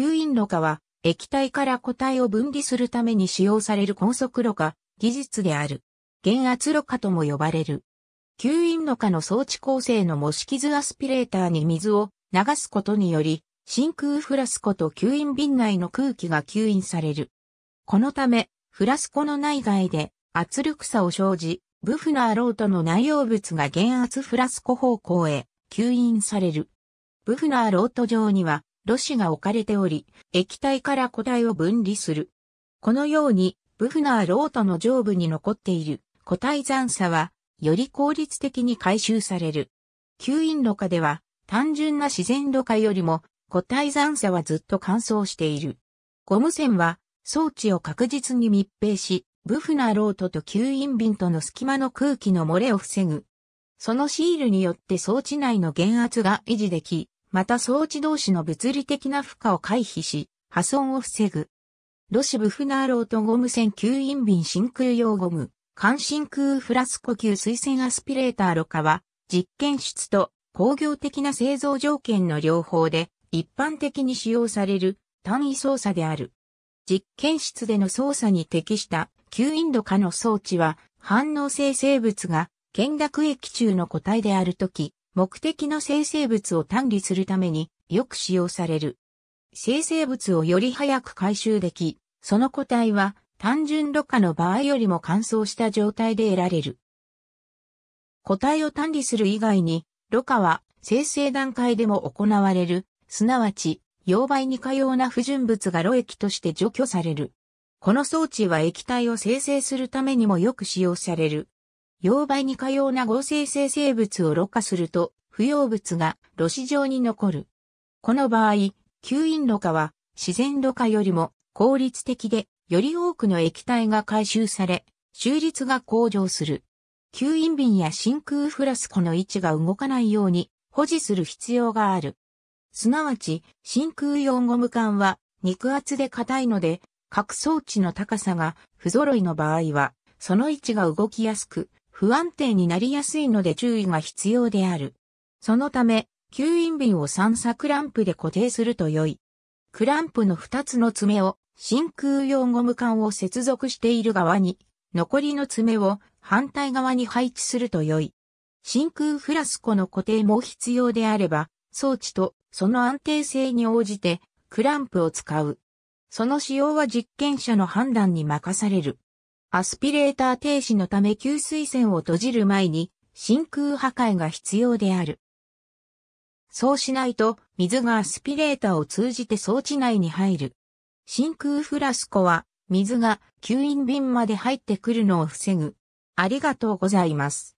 吸引の化は、液体から固体を分離するために使用される高速炉化、技術である。減圧炉化とも呼ばれる。吸引の化の装置構成の模式図アスピレーターに水を流すことにより、真空フラスコと吸引瓶内の空気が吸引される。このため、フラスコの内外で圧力差を生じ、ブフナーロートの内容物が減圧フラスコ方向へ吸引される。ブフナーロート上には露紙が置かれており、液体から固体を分離する。このように、ブフナーロートの上部に残っている固体残差は、より効率的に回収される。吸引ろ過では、単純な自然ろ過よりも、固体残差はずっと乾燥している。ゴム栓は、装置を確実に密閉し、ブフナロートと吸引瓶との隙間の空気の漏れを防ぐ。そのシールによって装置内の減圧が維持でき、また装置同士の物理的な負荷を回避し、破損を防ぐ。ロシブフナーロートゴム線吸引瓶真空用ゴム、関真空フラスコ吸水栓アスピレーターろ過は、実験室と工業的な製造条件の両方で一般的に使用される単位操作である。実験室での操作に適した吸引度化の装置は反応性生物が見学液中の個体であるとき、目的の生成物を単理するためによく使用される。生成物をより早く回収でき、その個体は単純ろ過の場合よりも乾燥した状態で得られる。個体を単理する以外に、ろ過は生成段階でも行われる、すなわち、溶媒に可用な不純物が露液として除去される。この装置は液体を生成するためにもよく使用される。溶媒に可用な合成生成物をろ過すると、不要物が露子状に残る。この場合、吸引ろ過は自然ろ過よりも効率的で、より多くの液体が回収され、収率が向上する。吸引瓶や真空フラスコの位置が動かないように保持する必要がある。すなわち、真空用ゴム管は肉厚で硬いので、各装置の高さが不揃いの場合は、その位置が動きやすく、不安定になりやすいので注意が必要である。そのため、吸引瓶を三鎖クランプで固定すると良い。クランプの二つの爪を真空用ゴム管を接続している側に、残りの爪を反対側に配置すると良い。真空フラスコの固定も必要であれば、装置とその安定性に応じてクランプを使う。その使用は実験者の判断に任される。アスピレーター停止のため給水栓を閉じる前に真空破壊が必要である。そうしないと水がアスピレーターを通じて装置内に入る。真空フラスコは水が吸引瓶まで入ってくるのを防ぐ。ありがとうございます。